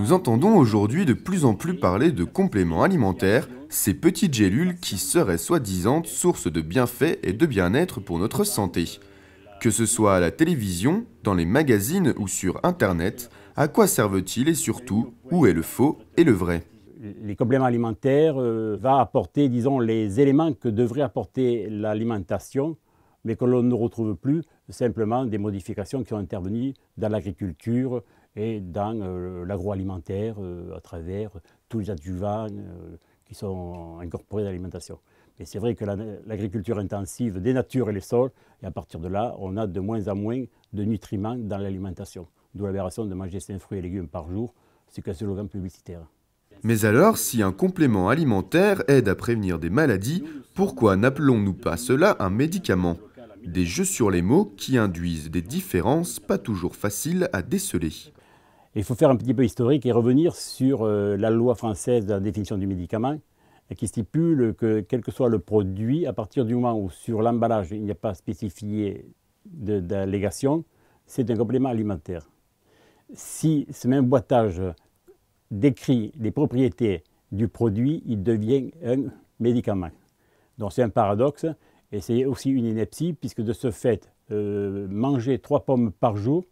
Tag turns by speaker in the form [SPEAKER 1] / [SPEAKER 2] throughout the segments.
[SPEAKER 1] Nous entendons aujourd'hui de plus en plus parler de compléments alimentaires, ces petites gélules qui seraient soi-disant source de bienfaits et de bien-être pour notre santé. Que ce soit à la télévision, dans les magazines ou sur Internet, à quoi servent-ils et surtout, où est le faux et le vrai
[SPEAKER 2] les compléments alimentaires euh, vont apporter, disons, les éléments que devrait apporter l'alimentation, mais que l'on ne retrouve plus simplement des modifications qui ont intervenu dans l'agriculture, et dans euh, l'agroalimentaire euh, à travers tous les adjuvants euh, qui sont incorporés dans l'alimentation. Mais c'est vrai que l'agriculture intensive dénature les sols et à partir de là, on a de moins en moins de nutriments dans l'alimentation. D'où l'aberration de manger 5 fruits et légumes par jour, c'est qu'un slogan publicitaire.
[SPEAKER 1] Mais alors, si un complément alimentaire aide à prévenir des maladies, pourquoi n'appelons-nous pas cela un médicament Des jeux sur les mots qui induisent des différences pas toujours faciles à déceler il faut faire un petit peu historique et revenir sur euh, la loi
[SPEAKER 2] française de la définition du médicament euh, qui stipule que quel que soit le produit, à partir du moment où sur l'emballage il n'y a pas spécifié d'allégation, c'est un complément alimentaire. Si ce même boitage décrit les propriétés du produit, il devient un médicament. Donc c'est un paradoxe et c'est aussi une ineptie puisque de ce fait, euh, manger trois pommes par jour,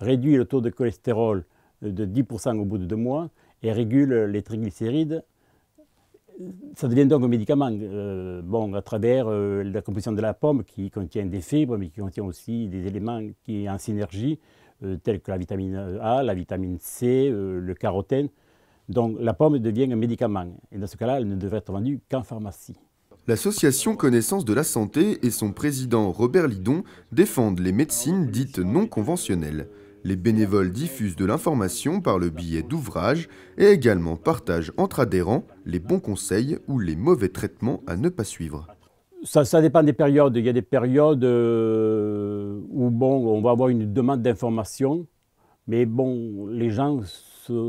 [SPEAKER 2] réduit le taux de cholestérol de 10% au bout de deux mois et régule les triglycérides. Ça devient donc un médicament euh, bon, à travers euh, la composition de la pomme qui contient des fibres, mais qui contient aussi des éléments qui sont en synergie, euh, tels que la vitamine A, la vitamine C, le carotène. Donc la
[SPEAKER 1] pomme devient un médicament. Et dans ce cas-là, elle ne devrait être vendue qu'en pharmacie. L'association Connaissance de la Santé et son président Robert Lidon défendent les médecines dites non conventionnelles. Les bénévoles diffusent de l'information par le biais d'ouvrages et également partagent entre adhérents les bons conseils ou les mauvais traitements à ne pas suivre.
[SPEAKER 2] Ça, ça dépend des périodes. Il y a des périodes euh, où bon, on va avoir une demande d'information, mais bon, les gens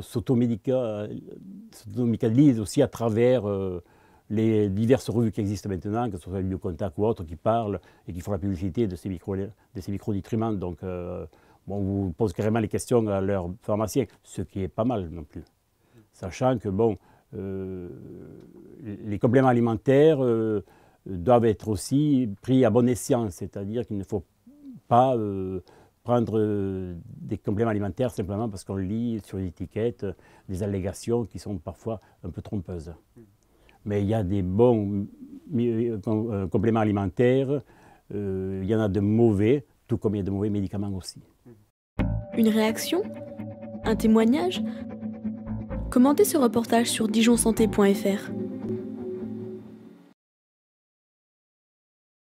[SPEAKER 2] s'automédicalisent aussi à travers euh, les diverses revues qui existent maintenant, que ce soit Contact ou autre, qui parlent et qui font la publicité de ces micro, de Donc, euh, on vous pose carrément les questions à leur pharmacien, ce qui est pas mal non plus. Sachant que, bon, euh, les compléments alimentaires euh, doivent être aussi pris à bon escient, c'est-à-dire qu'il ne faut pas euh, prendre des compléments alimentaires simplement parce qu'on lit sur l'étiquette des allégations qui sont parfois un peu trompeuses. Mais il y a des bons compléments alimentaires, il y en a de mauvais, tout comme il y a de mauvais médicaments aussi. Mm-hmm. Une réaction Un témoignage Commentez ce reportage
[SPEAKER 1] sur dijonsanté.fr.